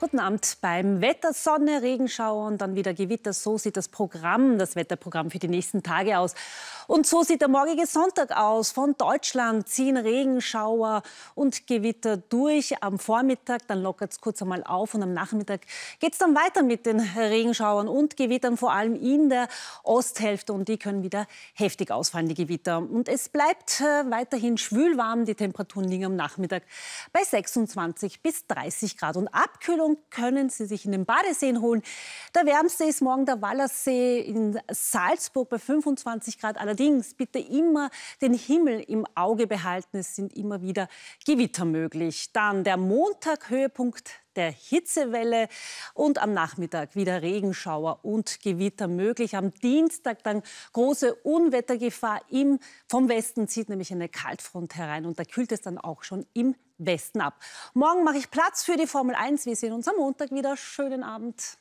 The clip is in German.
Guten Abend. Beim Wetter Sonne, Regenschauer und dann wieder Gewitter. So sieht das Programm, das Wetterprogramm für die nächsten Tage aus. Und so sieht der morgige Sonntag aus. Von Deutschland ziehen Regenschauer und Gewitter durch am Vormittag. Dann lockert es kurz einmal auf und am Nachmittag geht es dann weiter mit den Regenschauern und Gewittern, vor allem in der Osthälfte. Und die können wieder heftig ausfallen, die Gewitter. Und es bleibt äh, weiterhin schwülwarm. Die Temperaturen liegen am Nachmittag bei 26 bis 30 Grad. Und Abkühlung Kühlung können Sie sich in den Badeseen holen. Der wärmste ist morgen der Wallersee in Salzburg bei 25 Grad. Allerdings bitte immer den Himmel im Auge behalten. Es sind immer wieder Gewitter möglich. Dann der Montag, Höhepunkt der Hitzewelle und am Nachmittag wieder Regenschauer und Gewitter möglich. Am Dienstag dann große Unwettergefahr. Im, vom Westen zieht nämlich eine Kaltfront herein und da kühlt es dann auch schon im Westen ab. Morgen mache ich Platz für die Formel 1. Wir sehen uns am Montag wieder. Schönen Abend.